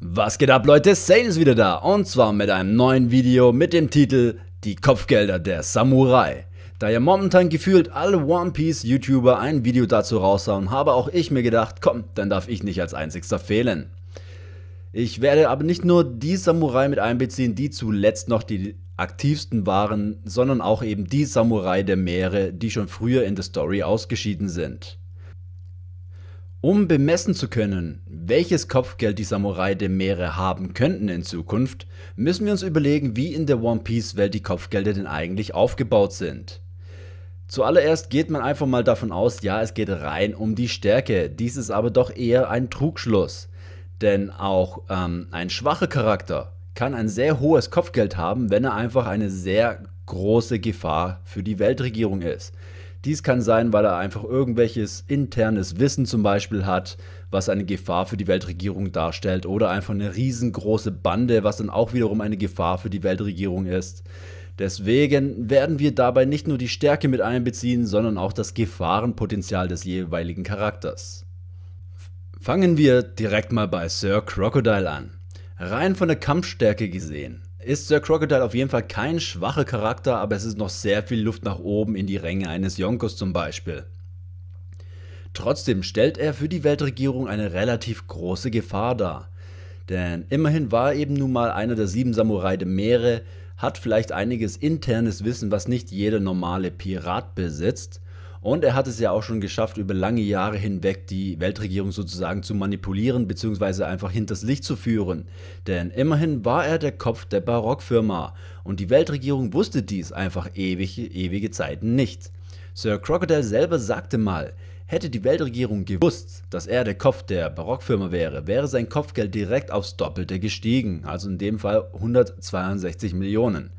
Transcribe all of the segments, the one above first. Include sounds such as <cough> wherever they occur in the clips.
Was geht ab Leute, Sane ist wieder da und zwar mit einem neuen Video mit dem Titel Die Kopfgelder der Samurai. Da ja momentan gefühlt alle One Piece YouTuber ein Video dazu raushauen, habe auch ich mir gedacht, komm, dann darf ich nicht als einzigster fehlen. Ich werde aber nicht nur die Samurai mit einbeziehen, die zuletzt noch die aktivsten waren, sondern auch eben die Samurai der Meere, die schon früher in der Story ausgeschieden sind. Um bemessen zu können, welches Kopfgeld die Samurai der Meere haben könnten in Zukunft, müssen wir uns überlegen, wie in der One Piece Welt die Kopfgelder denn eigentlich aufgebaut sind. Zuallererst geht man einfach mal davon aus, ja, es geht rein um die Stärke, dies ist aber doch eher ein Trugschluss. Denn auch ähm, ein schwacher Charakter kann ein sehr hohes Kopfgeld haben, wenn er einfach eine sehr große Gefahr für die Weltregierung ist. Dies kann sein, weil er einfach irgendwelches internes Wissen zum Beispiel hat, was eine Gefahr für die Weltregierung darstellt, oder einfach eine riesengroße Bande, was dann auch wiederum eine Gefahr für die Weltregierung ist. Deswegen werden wir dabei nicht nur die Stärke mit einbeziehen, sondern auch das Gefahrenpotenzial des jeweiligen Charakters. Fangen wir direkt mal bei Sir Crocodile an. Rein von der Kampfstärke gesehen ist Sir Crocodile auf jeden Fall kein schwacher Charakter, aber es ist noch sehr viel Luft nach oben in die Ränge eines Yonkos zum Beispiel. Trotzdem stellt er für die Weltregierung eine relativ große Gefahr dar. Denn immerhin war er eben nun mal einer der sieben Samurai der Meere, hat vielleicht einiges internes Wissen, was nicht jeder normale Pirat besitzt und er hat es ja auch schon geschafft, über lange Jahre hinweg die Weltregierung sozusagen zu manipulieren bzw. einfach hinters Licht zu führen. Denn immerhin war er der Kopf der Barockfirma und die Weltregierung wusste dies einfach ewige, ewige Zeiten nicht. Sir Crocodile selber sagte mal, hätte die Weltregierung gewusst, dass er der Kopf der Barockfirma wäre, wäre sein Kopfgeld direkt aufs Doppelte gestiegen, also in dem Fall 162 Millionen.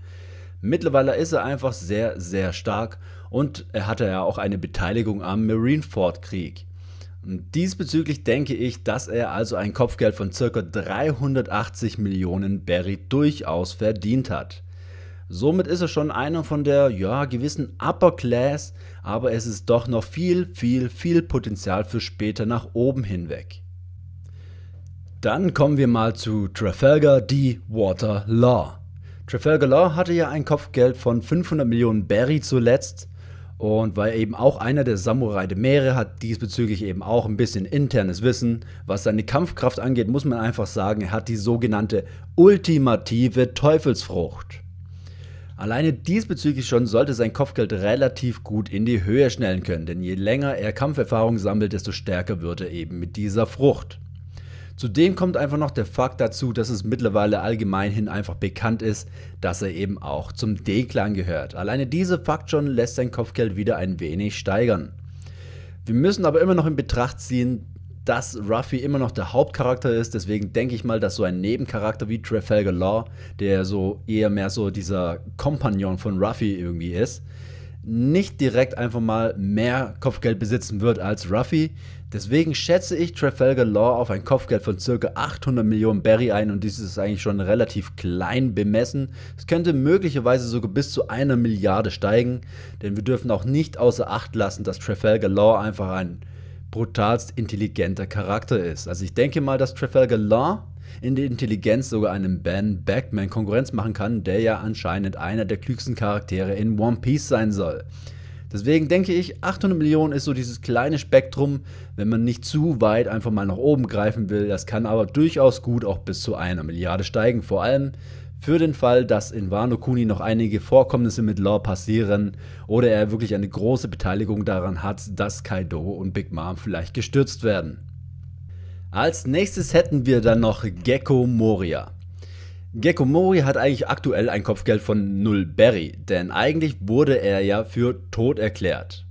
Mittlerweile ist er einfach sehr, sehr stark und er hatte ja auch eine Beteiligung am Marineford-Krieg. Diesbezüglich denke ich, dass er also ein Kopfgeld von ca. 380 Millionen Barry durchaus verdient hat. Somit ist er schon einer von der ja, gewissen Upper Class, aber es ist doch noch viel, viel, viel Potenzial für später nach oben hinweg. Dann kommen wir mal zu Trafalgar D. Water Law. Trafalgar Law hatte ja ein Kopfgeld von 500 Millionen Barry zuletzt und weil eben auch einer der Samurai der Meere hat diesbezüglich eben auch ein bisschen internes Wissen. Was seine Kampfkraft angeht, muss man einfach sagen, er hat die sogenannte ultimative Teufelsfrucht. Alleine diesbezüglich schon sollte sein Kopfgeld relativ gut in die Höhe schnellen können, denn je länger er Kampferfahrung sammelt, desto stärker wird er eben mit dieser Frucht. Zudem kommt einfach noch der Fakt dazu, dass es mittlerweile allgemein einfach bekannt ist, dass er eben auch zum D-Clan gehört. Alleine dieser Fakt schon lässt sein Kopfgeld wieder ein wenig steigern. Wir müssen aber immer noch in Betracht ziehen, dass Ruffy immer noch der Hauptcharakter ist. Deswegen denke ich mal, dass so ein Nebencharakter wie Trafalgar Law, der so eher mehr so dieser Kompagnon von Ruffy irgendwie ist, nicht direkt einfach mal mehr Kopfgeld besitzen wird als Ruffy. Deswegen schätze ich Trafalgar Law auf ein Kopfgeld von ca. 800 Millionen Barry ein und dies ist eigentlich schon relativ klein bemessen. Es könnte möglicherweise sogar bis zu einer Milliarde steigen, denn wir dürfen auch nicht außer Acht lassen, dass Trafalgar Law einfach ein brutalst intelligenter Charakter ist. Also ich denke mal, dass Trafalgar Law in der Intelligenz sogar einem Ben Backman Konkurrenz machen kann, der ja anscheinend einer der klügsten Charaktere in One Piece sein soll. Deswegen denke ich, 800 Millionen ist so dieses kleine Spektrum, wenn man nicht zu weit einfach mal nach oben greifen will. Das kann aber durchaus gut auch bis zu einer Milliarde steigen. Vor allem für den Fall, dass in Wano Kuni noch einige Vorkommnisse mit Law passieren oder er wirklich eine große Beteiligung daran hat, dass Kaido und Big Mom vielleicht gestürzt werden. Als nächstes hätten wir dann noch Gecko Moria. Gecko Mori hat eigentlich aktuell ein Kopfgeld von 0 Berry, denn eigentlich wurde er ja für tot erklärt.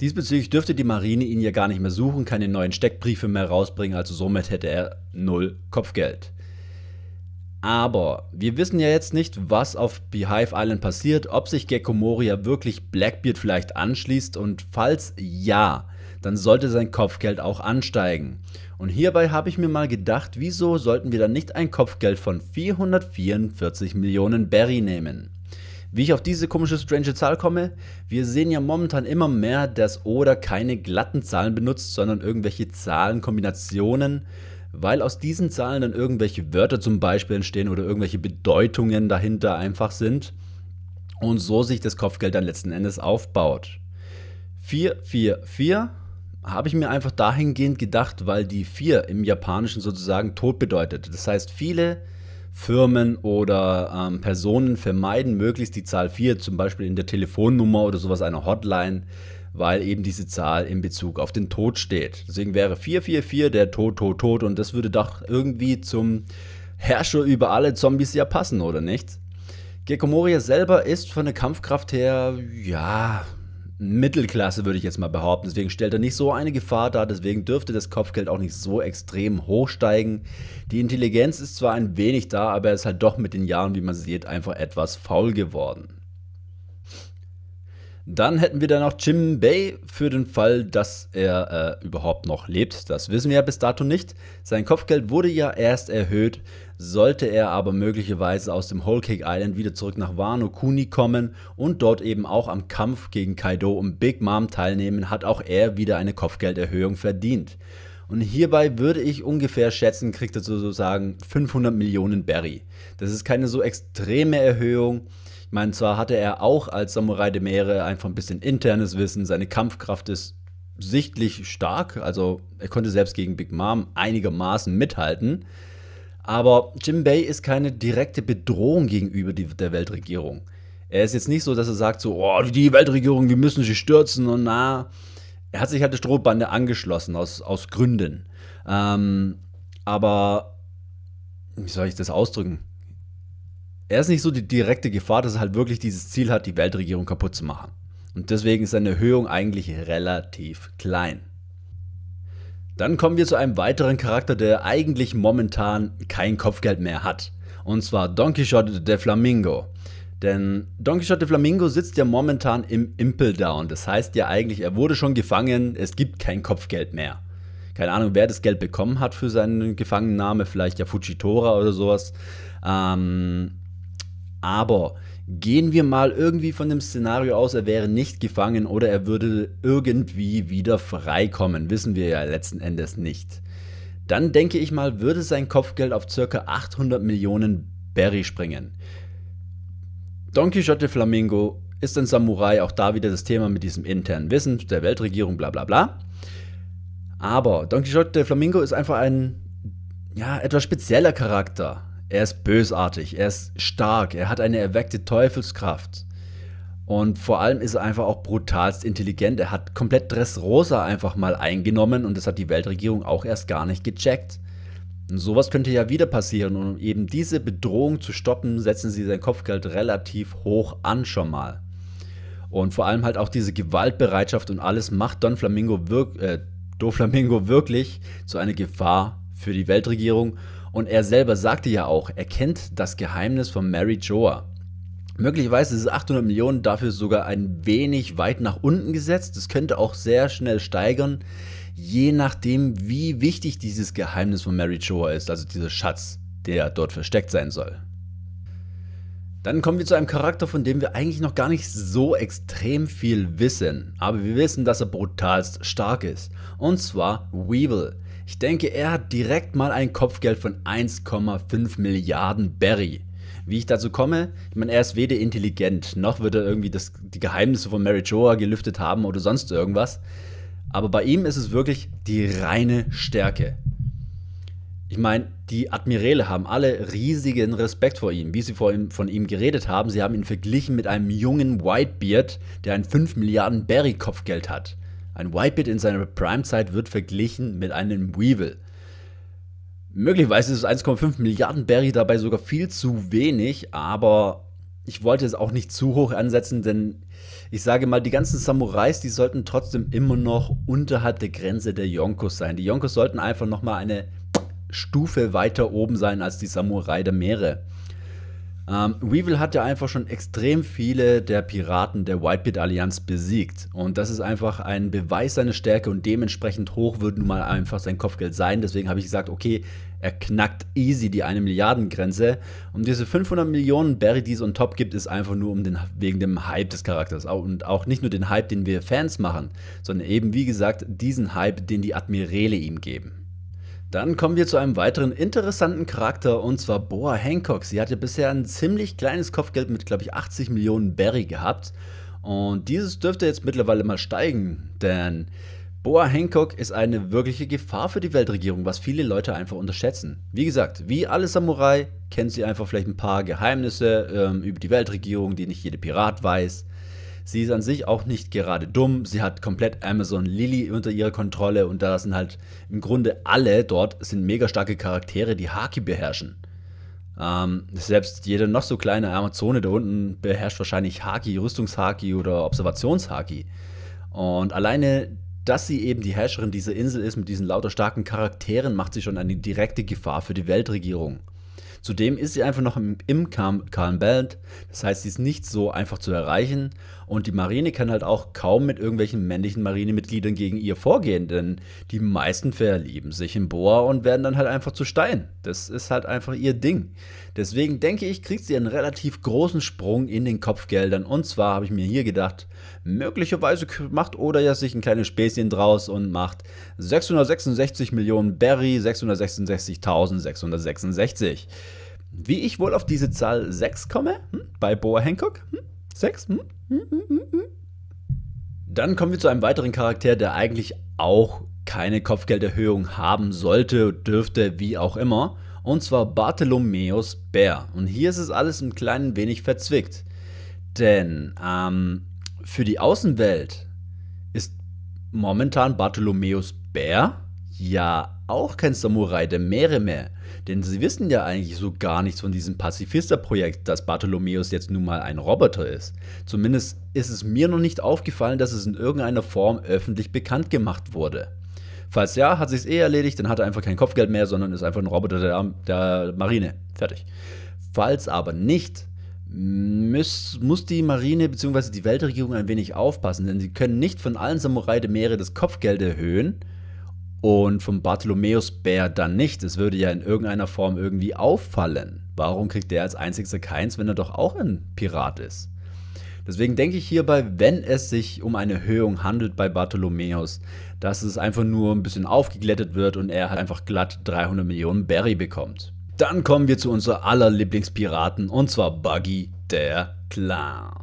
Diesbezüglich dürfte die Marine ihn ja gar nicht mehr suchen, keine neuen Steckbriefe mehr rausbringen, also somit hätte er 0 Kopfgeld. Aber wir wissen ja jetzt nicht, was auf Beehive Island passiert, ob sich Gecko Mori ja wirklich Blackbeard vielleicht anschließt und falls ja, dann sollte sein Kopfgeld auch ansteigen. Und hierbei habe ich mir mal gedacht, wieso sollten wir dann nicht ein Kopfgeld von 444 Millionen Berry nehmen? Wie ich auf diese komische strange Zahl komme? Wir sehen ja momentan immer mehr, dass Oda keine glatten Zahlen benutzt, sondern irgendwelche Zahlenkombinationen, weil aus diesen Zahlen dann irgendwelche Wörter zum Beispiel entstehen oder irgendwelche Bedeutungen dahinter einfach sind und so sich das Kopfgeld dann letzten Endes aufbaut. 444 habe ich mir einfach dahingehend gedacht, weil die 4 im Japanischen sozusagen tot bedeutet. Das heißt, viele Firmen oder ähm, Personen vermeiden möglichst die Zahl 4, zum Beispiel in der Telefonnummer oder sowas einer Hotline, weil eben diese Zahl in Bezug auf den Tod steht. Deswegen wäre 444 der Tod, Tod, Tod und das würde doch irgendwie zum Herrscher über alle Zombies ja passen, oder nicht? Gekomoria selber ist von der Kampfkraft her, ja, Mittelklasse, würde ich jetzt mal behaupten. Deswegen stellt er nicht so eine Gefahr dar, deswegen dürfte das Kopfgeld auch nicht so extrem hoch steigen. Die Intelligenz ist zwar ein wenig da, aber er ist halt doch mit den Jahren, wie man sieht, einfach etwas faul geworden. Dann hätten wir da noch Jim Bay für den Fall, dass er äh, überhaupt noch lebt. Das wissen wir ja bis dato nicht. Sein Kopfgeld wurde ja erst erhöht sollte er aber möglicherweise aus dem Whole Cake Island wieder zurück nach Wano Kuni kommen und dort eben auch am Kampf gegen Kaido und Big Mom teilnehmen, hat auch er wieder eine Kopfgelderhöhung verdient. Und hierbei würde ich ungefähr schätzen, kriegt er sozusagen 500 Millionen Berry. Das ist keine so extreme Erhöhung. Ich meine, zwar hatte er auch als Samurai der Meere einfach ein bisschen internes Wissen, seine Kampfkraft ist sichtlich stark, also er konnte selbst gegen Big Mom einigermaßen mithalten. Aber Jim Bay ist keine direkte Bedrohung gegenüber die, der Weltregierung. Er ist jetzt nicht so, dass er sagt so, oh, die Weltregierung, wir müssen sie stürzen und na. Er hat sich halt der Strohbande angeschlossen aus, aus Gründen. Ähm, aber wie soll ich das ausdrücken? Er ist nicht so die direkte Gefahr, dass er halt wirklich dieses Ziel hat, die Weltregierung kaputt zu machen. Und deswegen ist seine Erhöhung eigentlich relativ klein. Dann kommen wir zu einem weiteren Charakter, der eigentlich momentan kein Kopfgeld mehr hat. Und zwar Don Quixote de Flamingo. Denn Don Quixote de Flamingo sitzt ja momentan im Impel Down. Das heißt ja eigentlich, er wurde schon gefangen, es gibt kein Kopfgeld mehr. Keine Ahnung, wer das Geld bekommen hat für seinen Gefangennahme, vielleicht ja Fujitora oder sowas. Ähm, aber gehen wir mal irgendwie von dem Szenario aus, er wäre nicht gefangen oder er würde irgendwie wieder freikommen. Wissen wir ja letzten Endes nicht. Dann denke ich mal, würde sein Kopfgeld auf ca. 800 Millionen Berry springen. Don Quixote Flamingo ist ein Samurai, auch da wieder das Thema mit diesem internen Wissen der Weltregierung, bla bla bla. Aber Don Quixote Flamingo ist einfach ein ja, etwas spezieller Charakter. Er ist bösartig, er ist stark, er hat eine erweckte Teufelskraft. Und vor allem ist er einfach auch brutalst intelligent. Er hat komplett Dressrosa einfach mal eingenommen und das hat die Weltregierung auch erst gar nicht gecheckt. Und sowas könnte ja wieder passieren. Und um eben diese Bedrohung zu stoppen, setzen sie sein Kopfgeld relativ hoch an schon mal. Und vor allem halt auch diese Gewaltbereitschaft und alles macht Don Flamingo, wirk äh, Do Flamingo wirklich zu einer Gefahr für die Weltregierung. Und er selber sagte ja auch, er kennt das Geheimnis von Mary Joa. Möglicherweise ist 800 Millionen dafür sogar ein wenig weit nach unten gesetzt. Das könnte auch sehr schnell steigern, je nachdem, wie wichtig dieses Geheimnis von Mary Joa ist, also dieser Schatz, der dort versteckt sein soll. Dann kommen wir zu einem Charakter, von dem wir eigentlich noch gar nicht so extrem viel wissen. Aber wir wissen, dass er brutalst stark ist. Und zwar Weevil. Ich denke, er hat direkt mal ein Kopfgeld von 1,5 Milliarden Barry. Wie ich dazu komme, ich meine, er ist weder intelligent, noch wird er irgendwie das, die Geheimnisse von Mary Joa gelüftet haben oder sonst irgendwas. Aber bei ihm ist es wirklich die reine Stärke. Ich meine, die Admiräle haben alle riesigen Respekt vor ihm, wie sie vor ihm, von ihm geredet haben. Sie haben ihn verglichen mit einem jungen Whitebeard, der ein 5 Milliarden Barry-Kopfgeld hat. Ein Whitebit in seiner Primezeit wird verglichen mit einem Weevil. Möglicherweise ist 1,5 Milliarden Berry dabei sogar viel zu wenig, aber ich wollte es auch nicht zu hoch ansetzen, denn ich sage mal, die ganzen Samurais, die sollten trotzdem immer noch unterhalb der Grenze der Yonkos sein. Die Yonkos sollten einfach nochmal eine Stufe weiter oben sein als die Samurai der Meere. Ähm, Weevil hat ja einfach schon extrem viele der Piraten der Whitebeard-Allianz besiegt. Und das ist einfach ein Beweis seiner Stärke und dementsprechend hoch wird nun mal einfach sein Kopfgeld sein. Deswegen habe ich gesagt, okay, er knackt easy die 1 Milliarden-Grenze. Und diese 500 Millionen Barry, die es on top gibt, ist einfach nur um den, wegen dem Hype des Charakters. Und auch nicht nur den Hype, den wir Fans machen, sondern eben, wie gesagt, diesen Hype, den die Admirale ihm geben. Dann kommen wir zu einem weiteren interessanten Charakter und zwar Boa Hancock. Sie hatte bisher ein ziemlich kleines Kopfgeld mit, glaube ich, 80 Millionen Berry gehabt. Und dieses dürfte jetzt mittlerweile mal steigen, denn Boa Hancock ist eine wirkliche Gefahr für die Weltregierung, was viele Leute einfach unterschätzen. Wie gesagt, wie alle Samurai kennt sie einfach vielleicht ein paar Geheimnisse ähm, über die Weltregierung, die nicht jeder Pirat weiß. Sie ist an sich auch nicht gerade dumm. Sie hat komplett Amazon Lily unter ihrer Kontrolle und da sind halt im Grunde alle dort sind mega starke Charaktere, die Haki beherrschen. Ähm, selbst jede noch so kleine Amazone da unten beherrscht wahrscheinlich Haki, Rüstungshaki oder Observationshaki. Und alleine, dass sie eben die Herrscherin dieser Insel ist mit diesen lauter starken Charakteren, macht sie schon eine direkte Gefahr für die Weltregierung. Zudem ist sie einfach noch im, im Calm, Calm Band, das heißt, sie ist nicht so einfach zu erreichen und die Marine kann halt auch kaum mit irgendwelchen männlichen Marinemitgliedern gegen ihr vorgehen, denn die meisten verlieben sich in Boa und werden dann halt einfach zu Stein. Das ist halt einfach ihr Ding. Deswegen denke ich, kriegt sie einen relativ großen Sprung in den Kopfgeldern. Und zwar habe ich mir hier gedacht, möglicherweise macht Oda ja sich ein kleines Späßchen draus und macht 666 Millionen Berry, 666.666. Wie ich wohl auf diese Zahl 6 komme? Hm? Bei Boa Hancock? Hm? 6? Hm? Dann kommen wir zu einem weiteren Charakter, der eigentlich auch keine Kopfgelderhöhung haben sollte, dürfte, wie auch immer. Und zwar Bartholomäus Bär. Und hier ist es alles ein klein wenig verzwickt. Denn ähm, für die Außenwelt ist momentan Bartholomäus Bär ja auch kein Samurai der Meere mehr, denn sie wissen ja eigentlich so gar nichts von diesem Pazifisterprojekt, dass Bartholomäus jetzt nun mal ein Roboter ist. Zumindest ist es mir noch nicht aufgefallen, dass es in irgendeiner Form öffentlich bekannt gemacht wurde. Falls ja, hat sich es eh erledigt, dann hat er einfach kein Kopfgeld mehr, sondern ist einfach ein Roboter der, der Marine. Fertig. Falls aber nicht, muss, muss die Marine bzw. die Weltregierung ein wenig aufpassen, denn sie können nicht von allen Samurai der Meere das Kopfgeld erhöhen, und vom Bartholomäusbär dann nicht. Es würde ja in irgendeiner Form irgendwie auffallen. Warum kriegt der als einzigster keins, wenn er doch auch ein Pirat ist? Deswegen denke ich hierbei, wenn es sich um eine Erhöhung handelt bei Bartholomäus, dass es einfach nur ein bisschen aufgeglättet wird und er halt einfach glatt 300 Millionen Berry bekommt. Dann kommen wir zu unserer aller Lieblingspiraten und zwar Buggy der Clown.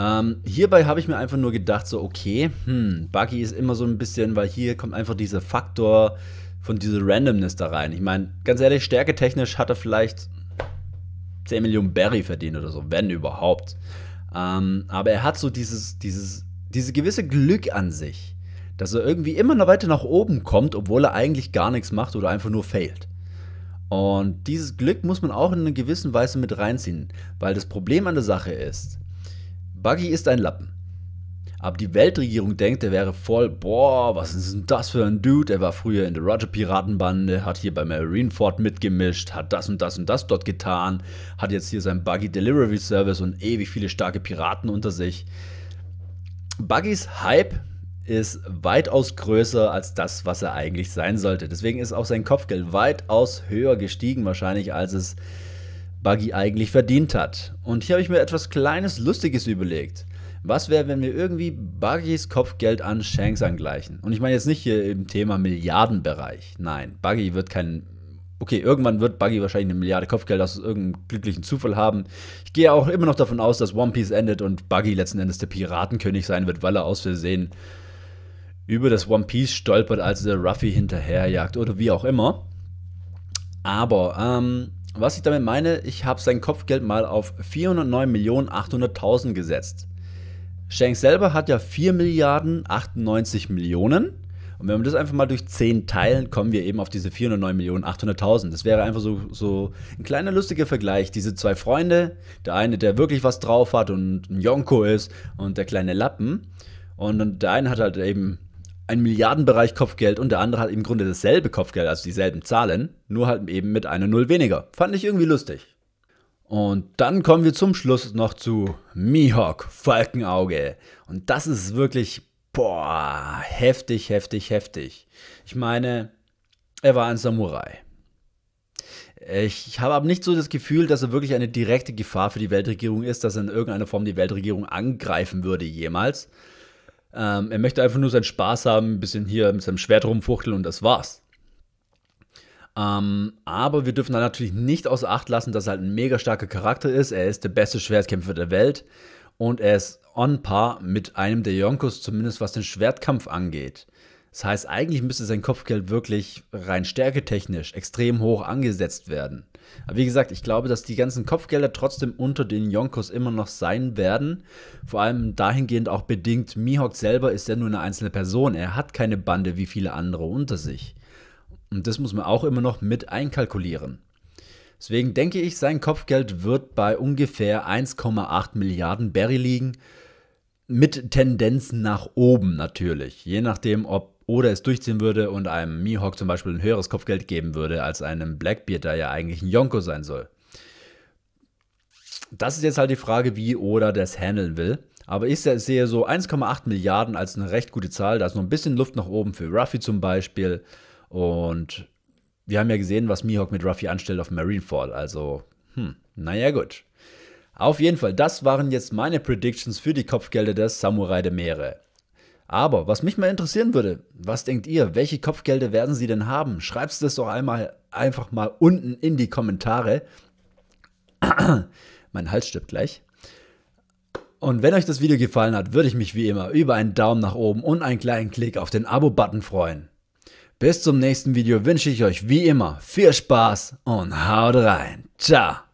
Ähm, hierbei habe ich mir einfach nur gedacht, so, okay, hm, Buggy ist immer so ein bisschen, weil hier kommt einfach dieser Faktor von dieser Randomness da rein. Ich meine, ganz ehrlich, stärketechnisch hat er vielleicht 10 Millionen Berry verdient oder so, wenn überhaupt. Ähm, aber er hat so dieses, dieses, diese gewisse Glück an sich, dass er irgendwie immer noch weiter nach oben kommt, obwohl er eigentlich gar nichts macht oder einfach nur failt. Und dieses Glück muss man auch in einer gewissen Weise mit reinziehen, weil das Problem an der Sache ist, Buggy ist ein Lappen. Aber die Weltregierung denkt, er wäre voll, boah, was ist denn das für ein Dude? Er war früher in der Roger-Piratenbande, hat hier bei Marineford mitgemischt, hat das und das und das dort getan, hat jetzt hier sein Buggy Delivery Service und ewig viele starke Piraten unter sich. Buggys Hype ist weitaus größer als das, was er eigentlich sein sollte. Deswegen ist auch sein Kopfgeld weitaus höher gestiegen, wahrscheinlich als es Buggy eigentlich verdient hat. Und hier habe ich mir etwas Kleines Lustiges überlegt. Was wäre, wenn wir irgendwie Buggys Kopfgeld an Shanks angleichen? Und ich meine jetzt nicht hier im Thema Milliardenbereich. Nein, Buggy wird kein. Okay, irgendwann wird Buggy wahrscheinlich eine Milliarde Kopfgeld aus irgendeinem glücklichen Zufall haben. Ich gehe auch immer noch davon aus, dass One Piece endet und Buggy letzten Endes der Piratenkönig sein wird, weil er aus Versehen über das One Piece stolpert, als der Ruffy hinterherjagt oder wie auch immer. Aber ähm, was ich damit meine, ich habe sein Kopfgeld mal auf 409.800.000 gesetzt. Shanks selber hat ja 4 Milliarden 98 Millionen. Und wenn wir das einfach mal durch 10 teilen, kommen wir eben auf diese 409.800.000. Das wäre einfach so, so ein kleiner lustiger Vergleich. Diese zwei Freunde, der eine, der wirklich was drauf hat und ein Jonko ist und der kleine Lappen. Und der eine hat halt eben einen Milliardenbereich Kopfgeld und der andere hat im Grunde dasselbe Kopfgeld, also dieselben Zahlen, nur halt eben mit einer Null weniger. Fand ich irgendwie lustig. Und dann kommen wir zum Schluss noch zu Mihawk, Falkenauge. Und das ist wirklich, boah, heftig, heftig, heftig. Ich meine, er war ein Samurai. Ich habe aber nicht so das Gefühl, dass er wirklich eine direkte Gefahr für die Weltregierung ist, dass er in irgendeiner Form die Weltregierung angreifen würde jemals. Ähm, er möchte einfach nur seinen Spaß haben, ein bisschen hier mit seinem Schwert rumfuchteln und das war's. Ähm, aber wir dürfen da natürlich nicht außer Acht lassen, dass er halt ein mega starker Charakter ist. Er ist der beste Schwertkämpfer der Welt und er ist on par mit einem der Yonkos, zumindest was den Schwertkampf angeht. Das heißt, eigentlich müsste sein Kopfgeld wirklich rein stärketechnisch extrem hoch angesetzt werden. Aber wie gesagt, ich glaube, dass die ganzen Kopfgelder trotzdem unter den Jonkos immer noch sein werden. Vor allem dahingehend auch bedingt, Mihawk selber ist ja nur eine einzelne Person. Er hat keine Bande wie viele andere unter sich. Und das muss man auch immer noch mit einkalkulieren. Deswegen denke ich, sein Kopfgeld wird bei ungefähr 1,8 Milliarden Berry liegen mit Tendenzen nach oben natürlich. Je nachdem, ob oder es durchziehen würde und einem Mihawk zum Beispiel ein höheres Kopfgeld geben würde als einem Blackbeard, der ja eigentlich ein Yonko sein soll. Das ist jetzt halt die Frage, wie Oda das handeln will. Aber ich sehe so 1,8 Milliarden als eine recht gute Zahl. Da ist noch ein bisschen Luft nach oben für Ruffy zum Beispiel. Und wir haben ja gesehen, was Mihawk mit Ruffy anstellt auf Marinefall. Also, hm, naja, gut. Auf jeden Fall, das waren jetzt meine Predictions für die Kopfgelder des Samurai der Meere. Aber was mich mal interessieren würde, was denkt ihr? Welche Kopfgelder werden sie denn haben? Schreibt es das doch einmal einfach mal unten in die Kommentare. <clears throat> mein Hals stirbt gleich. Und wenn euch das Video gefallen hat, würde ich mich wie immer über einen Daumen nach oben und einen kleinen Klick auf den Abo-Button freuen. Bis zum nächsten Video wünsche ich euch wie immer viel Spaß und haut rein. Ciao.